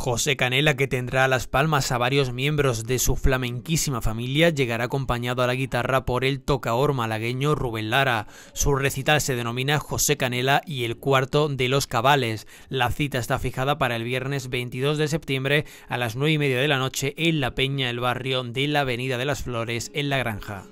José Canela, que tendrá a las palmas a varios miembros de su flamenquísima familia, llegará acompañado a la guitarra por el tocaor malagueño Rubén Lara. Su recital se denomina José Canela y el cuarto de los cabales. La cita está fijada para el viernes 22 de septiembre a las 9 y media de la noche en La Peña, el barrio de la Avenida de las Flores, en La Granja.